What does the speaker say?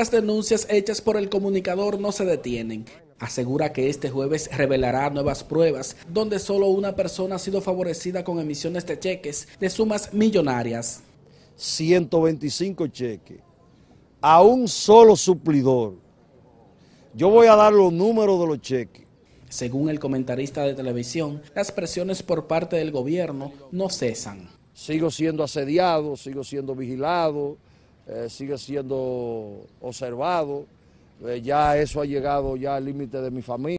las denuncias hechas por el comunicador no se detienen. Asegura que este jueves revelará nuevas pruebas donde solo una persona ha sido favorecida con emisiones de cheques de sumas millonarias. 125 cheques a un solo suplidor. Yo voy a dar los números de los cheques. Según el comentarista de televisión, las presiones por parte del gobierno no cesan. Sigo siendo asediado, sigo siendo vigilado, eh, sigue siendo observado. Eh, ya eso ha llegado ya al límite de mi familia.